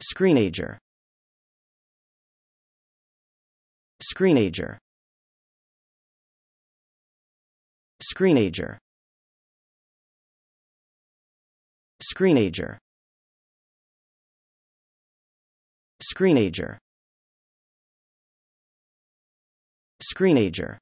Screenager Screenager Screenager Screenager Screenager Screenager